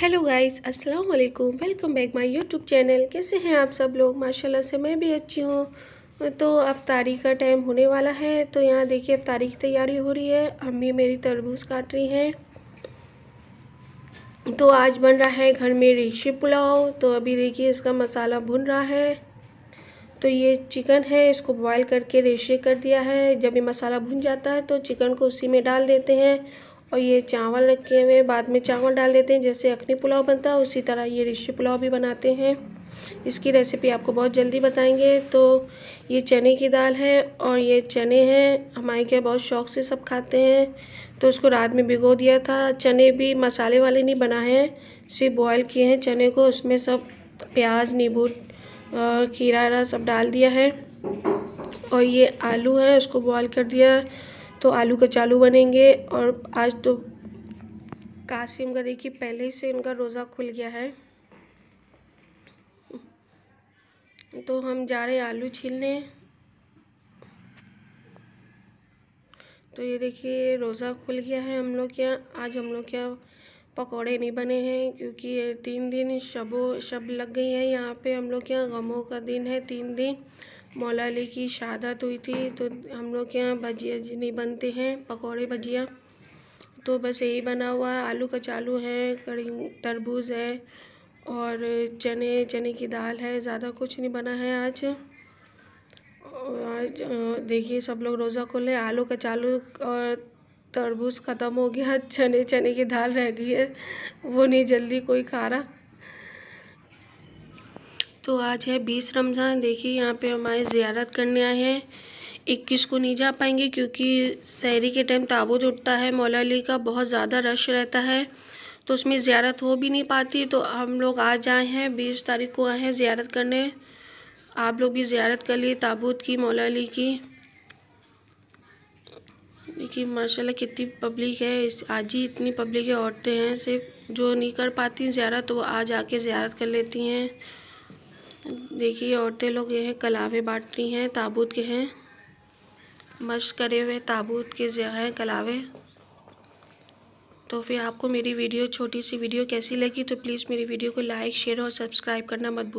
hello guys अस्सलाम वालेकुम welcome back my YouTube channel कैसे हैं आप सब लोग माशाल्लाह से मैं भी अच्छी हूँ तो अब तारीख का टाइम होने वाला है तो यहाँ देखिए अब की तैयारी हो रही है अम्मी मेरी तरबूज काट रही हैं तो आज बन रहा है घर में रेशी पुलाव तो अभी देखिए इसका मसाला भुन रहा है तो ये चिकन है इसको बॉयल करके रेशे कर दिया है जब ये मसाला भुन जाता है तो चिकन को उसी में डाल देते हैं और ये चावल रखे हुए बाद में चावल डाल देते हैं जैसे अखनी पुलाव बनता है उसी तरह ये रिश्ते पुलाव भी बनाते हैं इसकी रेसिपी आपको बहुत जल्दी बताएंगे तो ये चने की दाल है और ये चने हैं हमारे के बहुत शौक से सब खाते हैं तो उसको रात में भिगो दिया था चने भी मसाले वाले नहीं बनाए हैं सिर्फ बॉयल किए हैं चने को उसमें सब प्याज नींबू खीरा सब डाल दिया है और ये आलू है उसको बॉयल कर दिया तो आलू कचालू बनेंगे और आज तो कासिम का देखिए पहले ही से इनका रोज़ा खुल गया है तो हम जा रहे हैं आलू छीलने तो ये देखिए रोज़ा खुल गया है हम लोग के यहाँ आज हम लोग के यहाँ पकौड़े नहीं बने हैं क्योंकि ये तीन दिन शबो शब लग गई है यहाँ पे हम लोग के यहाँ गमों का दिन है तीन दिन मौला अली की शहादत हुई थी तो हम लोग के यहाँ भजिया नहीं बनते हैं पकौड़े भजिया तो बस यही बना हुआ है आलू कचालू है कड़ी तरबूज है और चने चने की दाल है ज़्यादा कुछ नहीं बना है आज आज देखिए सब लोग रोज़ा खोले आलू कचालू और तरबूज ख़त्म हो गया चने चने की दाल रह गई है वो नहीं जल्दी कोई खा रहा तो आज है बीस रमज़ान देखिए यहाँ पे हमारे ज़्यारत करने आए हैं इक्कीस को नहीं जा पाएंगे क्योंकि शहरी के टाइम ताबूत उठता है मौला अली का बहुत ज़्यादा रश रहता है तो उसमें ज़्यारत हो भी नहीं पाती तो हम लोग आज आए हैं बीस तारीख को आए हैं ज़्यारत करने आप लोग भी ज़्यारत कर लिए ताबूत की मौला अली की देखिए माशाल्लाह कितनी पब्लिक है इस आज ही इतनी पब्लिक है औरतें हैं सिर्फ जो नहीं कर पाती ज़्यारत तो वो आज आके ज़्यारत कर लेती हैं देखिए औरतें लोग यह कलावे बांट रही हैं ताबूत के हैं मश करे हुए ताबूत के हैं कलावे तो फिर आपको मेरी वीडियो छोटी सी वीडियो कैसी लगी तो प्लीज़ मेरी वीडियो को लाइक शेयर और सब्सक्राइब करना मत भूलिए